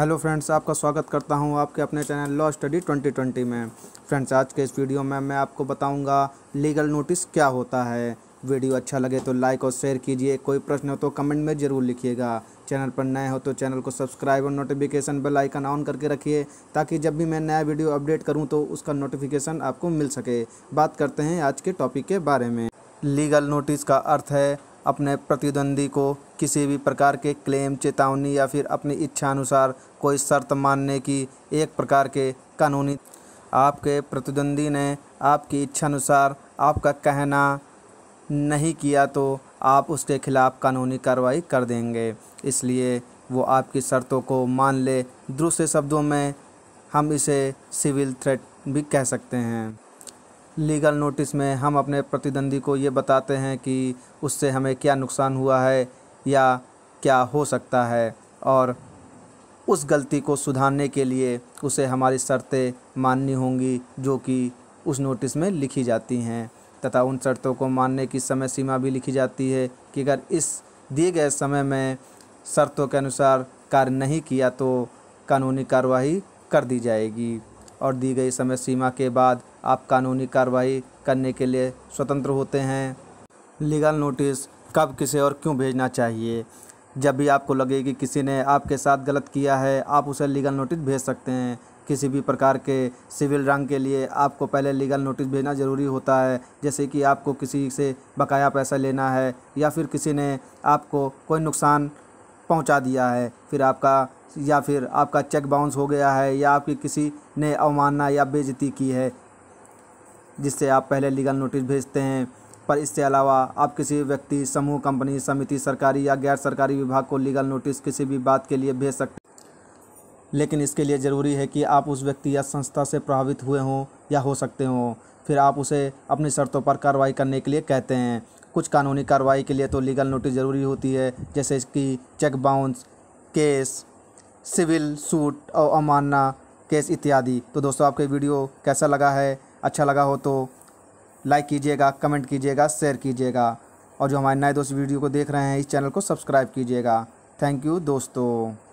hello friends आपका स्वागत करता हूं आपके अपने चैनल लॉ स्टडी 2020 में फ्रेंड्स आज के इस वीडियो में मैं आपको बताऊंगा लीगल नोटिस क्या होता है वीडियो अच्छा लगे तो लाइक और शेयर कीजिए कोई प्रश्न हो तो कमेंट में ज़रूर लिखिएगा चैनल पर नए हो तो चैनल को सब्सक्राइब और नोटिफिकेशन बेल आइकन ऑन करके रखिए ताकि जब भी मैं नया वीडियो अपडेट करूँ तो उसका नोटिफिकेशन आपको मिल सके बात करते हैं आज के टॉपिक के बारे में लीगल नोटिस का अर्थ है अपने प्रतिद्वंदी को किसी भी प्रकार के क्लेम चेतावनी या फिर अपनी इच्छानुसार कोई शर्त मानने की एक प्रकार के कानूनी आपके प्रतिद्वंदी ने आपकी इच्छानुसार आपका कहना नहीं किया तो आप उसके खिलाफ़ कानूनी कार्रवाई कर देंगे इसलिए वो आपकी शर्तों को मान ले दूसरे शब्दों में हम इसे सिविल थ्रेट भी कह सकते हैं लीगल नोटिस में हम अपने प्रतिद्वंदी को ये बताते हैं कि उससे हमें क्या नुकसान हुआ है या क्या हो सकता है और उस गलती को सुधारने के लिए उसे हमारी शर्तें माननी होंगी जो कि उस नोटिस में लिखी जाती हैं तथा उन शर्तों को मानने की समय सीमा भी लिखी जाती है कि अगर इस दिए गए समय में शर्तों के अनुसार कार्य नहीं किया तो कानूनी कार्रवाई कर दी जाएगी और दी गई समय सीमा के बाद आप कानूनी कार्रवाई करने के लिए स्वतंत्र होते हैं लीगल नोटिस कब किसे और क्यों भेजना चाहिए जब भी आपको लगे कि किसी ने आपके साथ गलत किया है आप उसे लीगल नोटिस भेज सकते हैं किसी भी प्रकार के सिविल रंग के लिए आपको पहले लीगल नोटिस भेजना ज़रूरी होता है जैसे कि आपको किसी से बकाया पैसा लेना है या फिर किसी ने आपको कोई नुकसान पहुंचा दिया है फिर आपका या फिर आपका चेक बाउंस हो गया है या आपकी किसी ने अवमानना या बेजती की है जिससे आप पहले लीगल नोटिस भेजते हैं पर इसके अलावा आप किसी व्यक्ति समूह कंपनी समिति सरकारी या गैर सरकारी विभाग को लीगल नोटिस किसी भी बात के लिए भेज सकते लेकिन इसके लिए ज़रूरी है कि आप उस व्यक्ति या संस्था से प्रभावित हुए हों या हो सकते हों फिर आप उसे अपनी शर्तों पर कार्रवाई करने के लिए कहते हैं कुछ कानूनी कार्रवाई के लिए तो लीगल नोटिस ज़रूरी होती है जैसे कि cheque bounce case civil suit और अमानना केस इत्यादि तो दोस्तों आपके वीडियो कैसा लगा है अच्छा लगा हो तो लाइक कीजिएगा कमेंट कीजिएगा शेयर कीजिएगा और जो हमारे नए दोस्त वीडियो को देख रहे हैं इस चैनल को सब्सक्राइब कीजिएगा थैंक यू दोस्तों